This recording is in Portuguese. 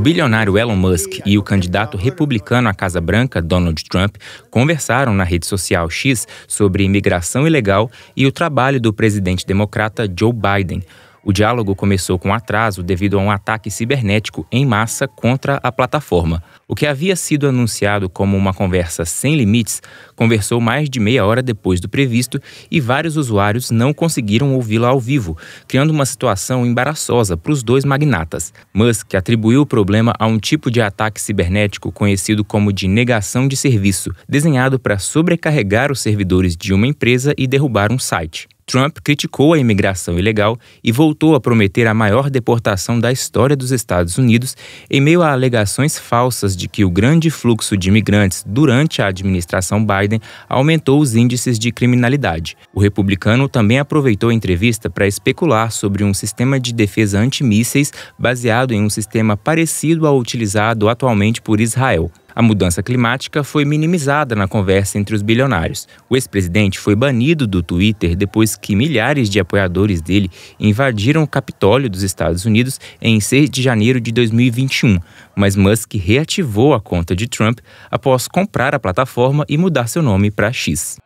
O bilionário Elon Musk e o candidato republicano à Casa Branca, Donald Trump, conversaram na rede social X sobre imigração ilegal e o trabalho do presidente democrata Joe Biden. O diálogo começou com atraso devido a um ataque cibernético em massa contra a plataforma. O que havia sido anunciado como uma conversa sem limites conversou mais de meia hora depois do previsto e vários usuários não conseguiram ouvi-la ao vivo, criando uma situação embaraçosa para os dois magnatas. Musk atribuiu o problema a um tipo de ataque cibernético conhecido como de negação de serviço, desenhado para sobrecarregar os servidores de uma empresa e derrubar um site. Trump criticou a imigração ilegal e voltou a prometer a maior deportação da história dos Estados Unidos em meio a alegações falsas de que o grande fluxo de imigrantes durante a administração Biden aumentou os índices de criminalidade. O republicano também aproveitou a entrevista para especular sobre um sistema de defesa antimísseis baseado em um sistema parecido ao utilizado atualmente por Israel. A mudança climática foi minimizada na conversa entre os bilionários. O ex-presidente foi banido do Twitter depois que milhares de apoiadores dele invadiram o Capitólio dos Estados Unidos em 6 de janeiro de 2021. Mas Musk reativou a conta de Trump após comprar a plataforma e mudar seu nome para X.